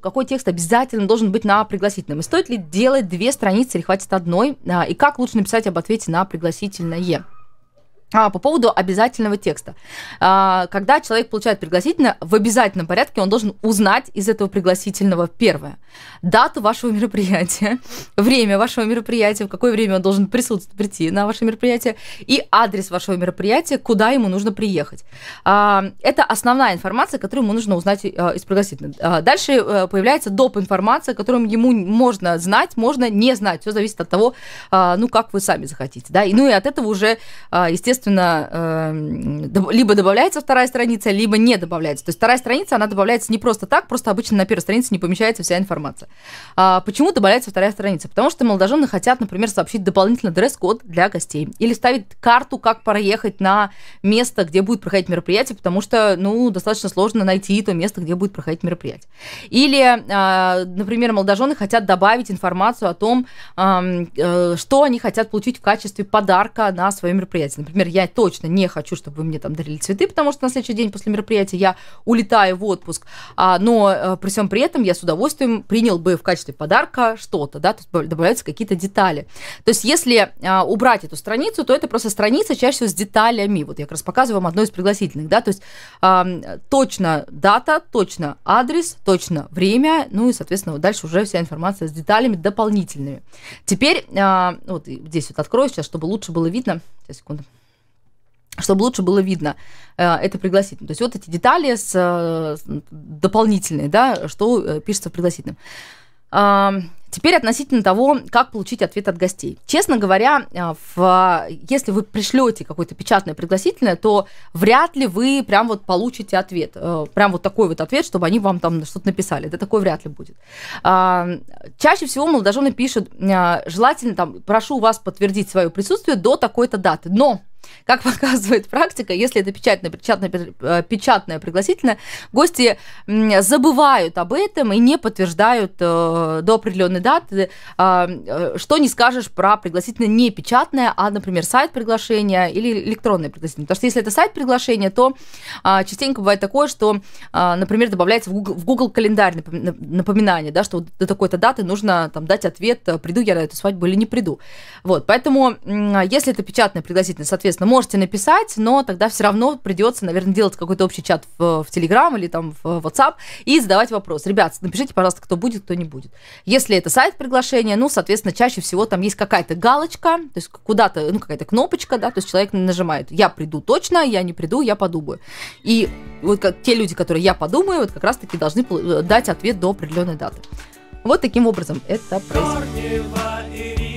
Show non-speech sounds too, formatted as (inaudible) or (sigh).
Какой текст обязательно должен быть на пригласительном? И стоит ли делать две страницы или хватит одной? А, и как лучше написать об ответе на пригласительное? А, по поводу обязательного текста. А, когда человек получает пригласительное, в обязательном порядке он должен узнать из этого пригласительного первое. Дату вашего (laughs) мероприятия, время вашего мероприятия, в какое время он должен присутствовать, прийти на ваше мероприятие, и адрес вашего мероприятия, куда ему нужно приехать. А, это основная информация, которую ему нужно узнать а, из пригласительного. А, дальше а, появляется доп. информация, которую ему можно знать, можно не знать. Все зависит от того, а, ну, как вы сами захотите. Да? И, ну и от этого уже, а, естественно, естественно, эм, либо добавляется вторая страница, либо не добавляется. То есть вторая страница, она добавляется не просто так, просто обычно на первой странице не помещается вся информация. А почему добавляется вторая страница? Потому что молодожены хотят, например, сообщить дополнительно дресс-код для гостей или ставить карту, как проехать на место, где будет проходить мероприятие, потому что, ну, достаточно сложно найти то место, где будет проходить мероприятие. Или, а, например, молодожены хотят добавить информацию о том, э, что они хотят получить в качестве подарка на свое мероприятие. Например, я точно не хочу, чтобы вы мне там дарили цветы, потому что на следующий день после мероприятия я улетаю в отпуск. А, но э, при всем при этом я с удовольствием принял бы в качестве подарка что-то, да, то добавляются какие-то детали. То есть если а, убрать эту страницу, то это просто страница чаще всего с деталями. Вот я как раз показываю вам одно из пригласительных, да, то есть а, точно дата, точно адрес, точно время, ну и, соответственно, вот дальше уже вся информация с деталями дополнительными. Теперь, а, вот здесь вот открою сейчас, чтобы лучше было видно. Сейчас, секунду чтобы лучше было видно э, это пригласительным. То есть вот эти детали с, э, дополнительные, да, что э, пишется в пригласительном. Теперь относительно того, как получить ответ от гостей. Честно говоря, в, если вы пришлете какое-то печатное пригласительное, то вряд ли вы прям вот получите ответ. Прям вот такой вот ответ, чтобы они вам там что-то написали. Да такой вряд ли будет. Чаще всего молодожены пишут, желательно там, прошу вас подтвердить свое присутствие до такой-то даты. Но как (laughs) показывает практика, если это печатное, печатное, э, печатное пригласительное, гости забывают об этом и не подтверждают э, до определенной даты, э, что не скажешь про пригласительное не печатное, а, например, сайт приглашения или электронное пригласительное. Потому что если это сайт приглашения, то а, частенько бывает такое, что, а, например, добавляется в Google, в Google календарь напоминание, да, что до такой-то даты нужно там дать ответ, приду я на эту свадьбу или не приду. Вот, поэтому если это печатное пригласительное, соответственно, соответственно, можете написать, но тогда все равно придется, наверное, делать какой-то общий чат в, в Telegram или там в WhatsApp и задавать вопрос. Ребят, напишите, пожалуйста, кто будет, кто не будет. Если это сайт приглашения, ну, соответственно, чаще всего там есть какая-то галочка, то есть куда-то, ну, какая-то кнопочка, да, то есть человек нажимает «я приду точно», «я не приду», «я подумаю». И вот как, те люди, которые «я подумаю», вот как раз-таки должны э, дать ответ до определенной даты. Вот таким образом это происходит.